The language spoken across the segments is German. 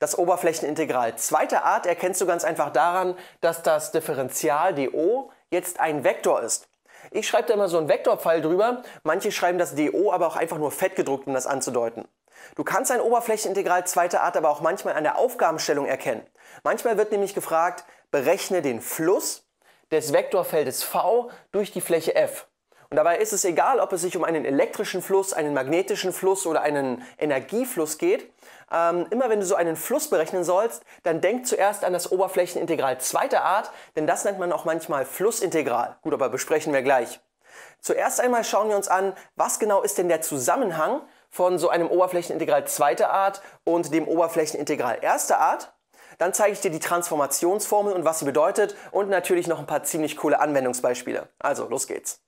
Das Oberflächenintegral zweiter Art erkennst du ganz einfach daran, dass das Differential dO jetzt ein Vektor ist. Ich schreibe da immer so einen Vektorpfeil drüber. Manche schreiben das dO aber auch einfach nur fett gedruckt, um das anzudeuten. Du kannst ein Oberflächenintegral zweiter Art aber auch manchmal an der Aufgabenstellung erkennen. Manchmal wird nämlich gefragt, berechne den Fluss des Vektorfeldes v durch die Fläche f. Und dabei ist es egal, ob es sich um einen elektrischen Fluss, einen magnetischen Fluss oder einen Energiefluss geht. Ähm, immer wenn du so einen Fluss berechnen sollst, dann denk zuerst an das Oberflächenintegral zweiter Art, denn das nennt man auch manchmal Flussintegral. Gut, aber besprechen wir gleich. Zuerst einmal schauen wir uns an, was genau ist denn der Zusammenhang von so einem Oberflächenintegral zweiter Art und dem Oberflächenintegral erster Art. Dann zeige ich dir die Transformationsformel und was sie bedeutet und natürlich noch ein paar ziemlich coole Anwendungsbeispiele. Also, los geht's.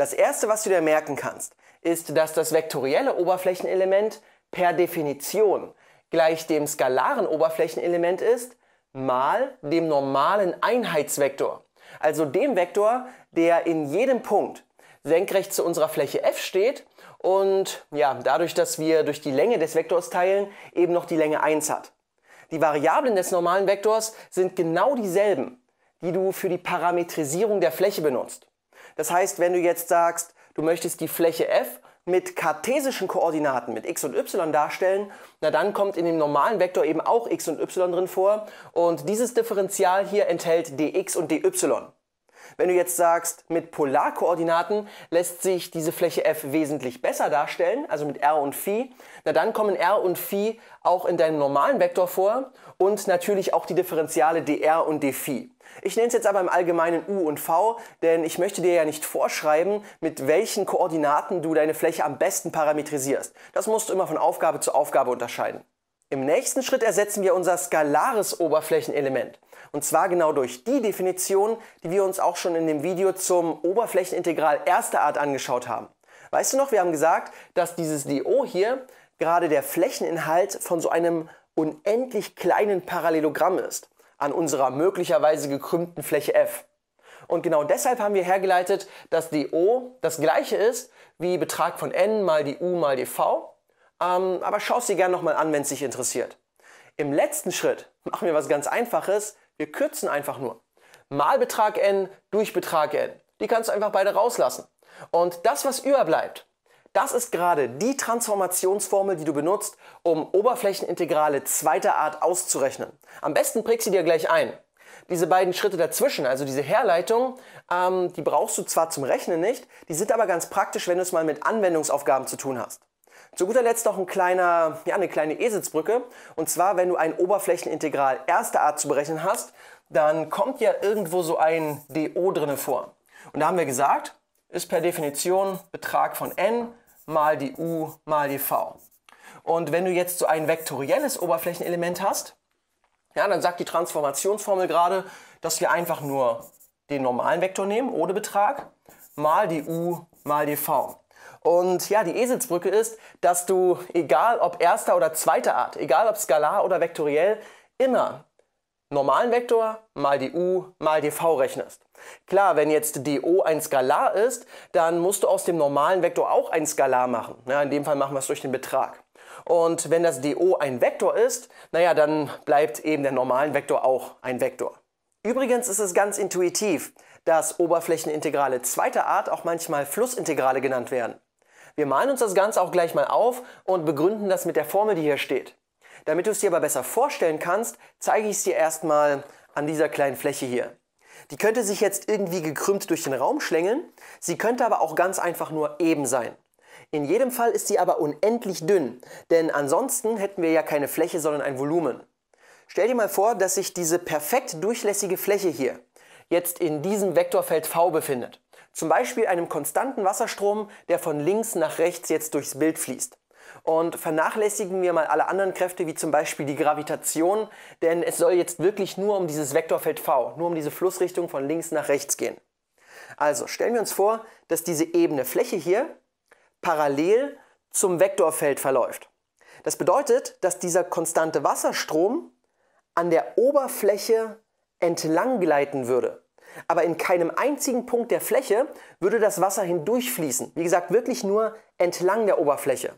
Das erste, was du dir merken kannst, ist, dass das vektorielle Oberflächenelement per Definition gleich dem skalaren Oberflächenelement ist mal dem normalen Einheitsvektor. Also dem Vektor, der in jedem Punkt senkrecht zu unserer Fläche f steht und ja, dadurch, dass wir durch die Länge des Vektors teilen, eben noch die Länge 1 hat. Die Variablen des normalen Vektors sind genau dieselben, die du für die Parametrisierung der Fläche benutzt. Das heißt, wenn du jetzt sagst, du möchtest die Fläche f mit kartesischen Koordinaten, mit x und y darstellen, na dann kommt in dem normalen Vektor eben auch x und y drin vor. Und dieses Differential hier enthält dx und dy. Wenn du jetzt sagst, mit Polarkoordinaten lässt sich diese Fläche f wesentlich besser darstellen, also mit r und phi, na dann kommen r und phi auch in deinem normalen Vektor vor und natürlich auch die Differentiale dr und dphi. Ich nenne es jetzt aber im Allgemeinen U und V, denn ich möchte dir ja nicht vorschreiben, mit welchen Koordinaten du deine Fläche am besten parametrisierst. Das musst du immer von Aufgabe zu Aufgabe unterscheiden. Im nächsten Schritt ersetzen wir unser skalares Oberflächenelement. Und zwar genau durch die Definition, die wir uns auch schon in dem Video zum Oberflächenintegral erster Art angeschaut haben. Weißt du noch, wir haben gesagt, dass dieses DO hier gerade der Flächeninhalt von so einem unendlich kleinen Parallelogramm ist, an unserer möglicherweise gekrümmten Fläche f. Und genau deshalb haben wir hergeleitet, dass DO das gleiche ist wie Betrag von n mal dU mal dv ähm, aber schau sie dir gerne nochmal an, wenn es dich interessiert. Im letzten Schritt machen wir was ganz Einfaches. Wir kürzen einfach nur. Malbetrag n durch Betrag n. Die kannst du einfach beide rauslassen. Und das, was überbleibt, das ist gerade die Transformationsformel, die du benutzt, um Oberflächenintegrale zweiter Art auszurechnen. Am besten prägst du dir gleich ein. Diese beiden Schritte dazwischen, also diese Herleitung, ähm, die brauchst du zwar zum Rechnen nicht, die sind aber ganz praktisch, wenn du es mal mit Anwendungsaufgaben zu tun hast. Zu guter Letzt noch ein kleiner, ja, eine kleine Eselsbrücke. Und zwar, wenn du ein Oberflächenintegral erster Art zu berechnen hast, dann kommt ja irgendwo so ein dO drinne vor. Und da haben wir gesagt, ist per Definition Betrag von n mal die u mal die v. Und wenn du jetzt so ein vektorielles Oberflächenelement hast, ja, dann sagt die Transformationsformel gerade, dass wir einfach nur den normalen Vektor nehmen, ohne Betrag, mal die u mal die v. Und ja, die Eselsbrücke ist, dass du, egal ob erster oder zweiter Art, egal ob skalar oder vektoriell, immer normalen Vektor mal die u mal die v rechnest. Klar, wenn jetzt die ein Skalar ist, dann musst du aus dem normalen Vektor auch ein Skalar machen. Ja, in dem Fall machen wir es durch den Betrag. Und wenn das dO ein Vektor ist, naja, dann bleibt eben der normalen Vektor auch ein Vektor. Übrigens ist es ganz intuitiv, dass Oberflächenintegrale zweiter Art auch manchmal Flussintegrale genannt werden. Wir malen uns das Ganze auch gleich mal auf und begründen das mit der Formel, die hier steht. Damit du es dir aber besser vorstellen kannst, zeige ich es dir erstmal an dieser kleinen Fläche hier. Die könnte sich jetzt irgendwie gekrümmt durch den Raum schlängeln, sie könnte aber auch ganz einfach nur eben sein. In jedem Fall ist sie aber unendlich dünn, denn ansonsten hätten wir ja keine Fläche, sondern ein Volumen. Stell dir mal vor, dass sich diese perfekt durchlässige Fläche hier jetzt in diesem Vektorfeld v befindet. Zum Beispiel einem konstanten Wasserstrom, der von links nach rechts jetzt durchs Bild fließt. Und vernachlässigen wir mal alle anderen Kräfte, wie zum Beispiel die Gravitation, denn es soll jetzt wirklich nur um dieses Vektorfeld V, nur um diese Flussrichtung von links nach rechts gehen. Also stellen wir uns vor, dass diese ebene Fläche hier parallel zum Vektorfeld verläuft. Das bedeutet, dass dieser konstante Wasserstrom an der Oberfläche entlang gleiten würde aber in keinem einzigen Punkt der Fläche würde das Wasser hindurchfließen. Wie gesagt, wirklich nur entlang der Oberfläche.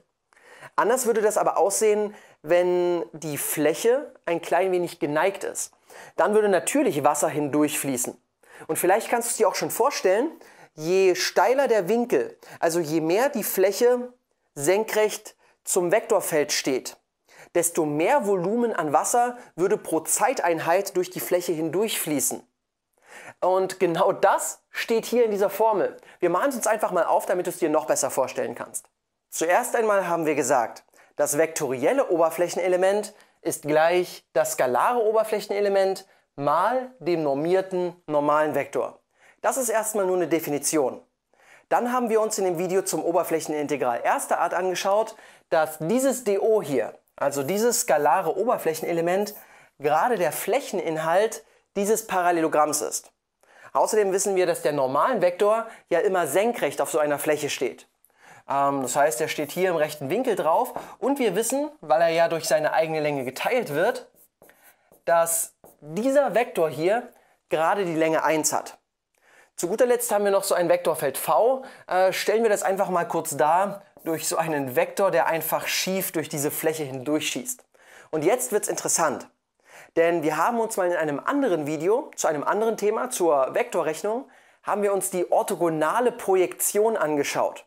Anders würde das aber aussehen, wenn die Fläche ein klein wenig geneigt ist. Dann würde natürlich Wasser hindurchfließen. Und vielleicht kannst du es dir auch schon vorstellen, je steiler der Winkel, also je mehr die Fläche senkrecht zum Vektorfeld steht, desto mehr Volumen an Wasser würde pro Zeiteinheit durch die Fläche hindurchfließen. Und genau das steht hier in dieser Formel. Wir malen es uns einfach mal auf, damit du es dir noch besser vorstellen kannst. Zuerst einmal haben wir gesagt, das vektorielle Oberflächenelement ist gleich das skalare Oberflächenelement mal dem normierten normalen Vektor. Das ist erstmal nur eine Definition. Dann haben wir uns in dem Video zum Oberflächenintegral erster Art angeschaut, dass dieses DO hier, also dieses skalare Oberflächenelement, gerade der Flächeninhalt dieses Parallelogramms ist. Außerdem wissen wir, dass der normalen Vektor ja immer senkrecht auf so einer Fläche steht. Ähm, das heißt, er steht hier im rechten Winkel drauf und wir wissen, weil er ja durch seine eigene Länge geteilt wird, dass dieser Vektor hier gerade die Länge 1 hat. Zu guter Letzt haben wir noch so ein Vektorfeld V. Äh, stellen wir das einfach mal kurz dar durch so einen Vektor, der einfach schief durch diese Fläche hindurchschießt. Und jetzt wird es interessant. Denn wir haben uns mal in einem anderen Video zu einem anderen Thema, zur Vektorrechnung, haben wir uns die orthogonale Projektion angeschaut.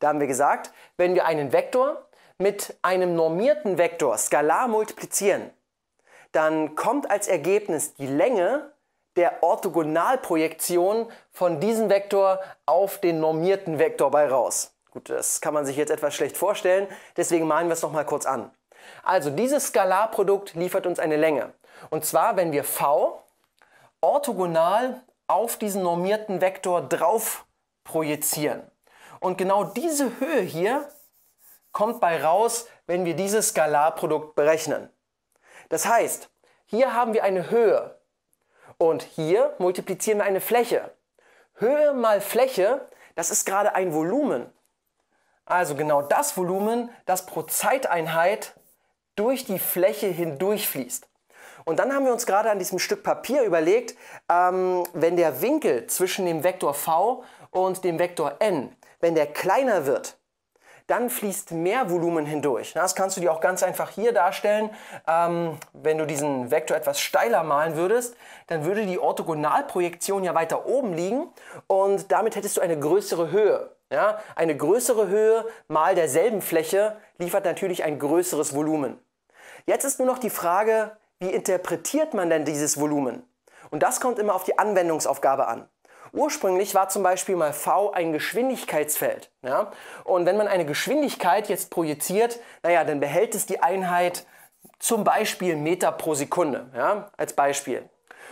Da haben wir gesagt, wenn wir einen Vektor mit einem normierten Vektor skalar multiplizieren, dann kommt als Ergebnis die Länge der Orthogonalprojektion von diesem Vektor auf den normierten Vektor bei raus. Gut, das kann man sich jetzt etwas schlecht vorstellen, deswegen malen wir es nochmal kurz an. Also dieses Skalarprodukt liefert uns eine Länge. Und zwar, wenn wir v orthogonal auf diesen normierten Vektor drauf projizieren. Und genau diese Höhe hier kommt bei raus, wenn wir dieses Skalarprodukt berechnen. Das heißt, hier haben wir eine Höhe und hier multiplizieren wir eine Fläche. Höhe mal Fläche, das ist gerade ein Volumen. Also genau das Volumen, das pro Zeiteinheit durch die Fläche hindurch fließt. Und dann haben wir uns gerade an diesem Stück Papier überlegt, ähm, wenn der Winkel zwischen dem Vektor v und dem Vektor n, wenn der kleiner wird, dann fließt mehr Volumen hindurch. Das kannst du dir auch ganz einfach hier darstellen. Ähm, wenn du diesen Vektor etwas steiler malen würdest, dann würde die Orthogonalprojektion ja weiter oben liegen und damit hättest du eine größere Höhe. Ja? Eine größere Höhe mal derselben Fläche liefert natürlich ein größeres Volumen. Jetzt ist nur noch die Frage, wie interpretiert man denn dieses Volumen? Und das kommt immer auf die Anwendungsaufgabe an. Ursprünglich war zum Beispiel mal V ein Geschwindigkeitsfeld. Ja? Und wenn man eine Geschwindigkeit jetzt projiziert, naja, dann behält es die Einheit zum Beispiel Meter pro Sekunde, ja? als Beispiel.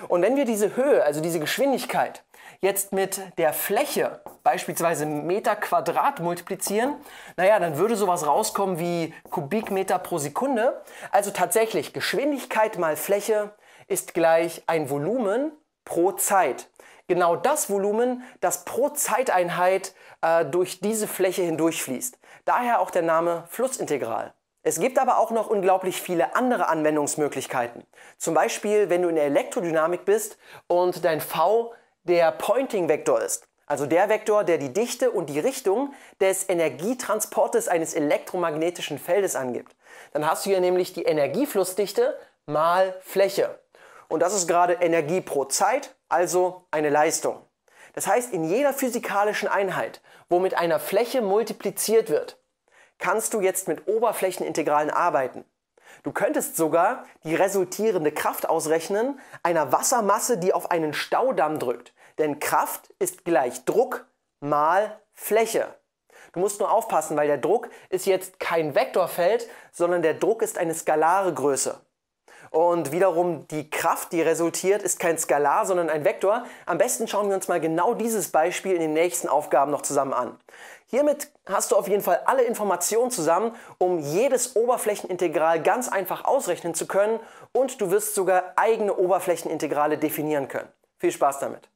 Und wenn wir diese Höhe, also diese Geschwindigkeit, jetzt mit der Fläche, beispielsweise Meter Quadrat, multiplizieren, naja, dann würde sowas rauskommen wie Kubikmeter pro Sekunde. Also tatsächlich, Geschwindigkeit mal Fläche ist gleich ein Volumen pro Zeit. Genau das Volumen, das pro Zeiteinheit äh, durch diese Fläche hindurchfließt. Daher auch der Name Flussintegral. Es gibt aber auch noch unglaublich viele andere Anwendungsmöglichkeiten. Zum Beispiel, wenn du in der Elektrodynamik bist und dein V der Pointing-Vektor ist. Also der Vektor, der die Dichte und die Richtung des Energietransportes eines elektromagnetischen Feldes angibt. Dann hast du hier nämlich die Energieflussdichte mal Fläche. Und das ist gerade Energie pro Zeit, also eine Leistung. Das heißt, in jeder physikalischen Einheit, wo mit einer Fläche multipliziert wird, kannst du jetzt mit Oberflächenintegralen arbeiten. Du könntest sogar die resultierende Kraft ausrechnen einer Wassermasse, die auf einen Staudamm drückt. Denn Kraft ist gleich Druck mal Fläche. Du musst nur aufpassen, weil der Druck ist jetzt kein Vektorfeld, sondern der Druck ist eine skalare Größe. Und wiederum die Kraft, die resultiert, ist kein Skalar, sondern ein Vektor. Am besten schauen wir uns mal genau dieses Beispiel in den nächsten Aufgaben noch zusammen an. Hiermit hast du auf jeden Fall alle Informationen zusammen, um jedes Oberflächenintegral ganz einfach ausrechnen zu können und du wirst sogar eigene Oberflächenintegrale definieren können. Viel Spaß damit!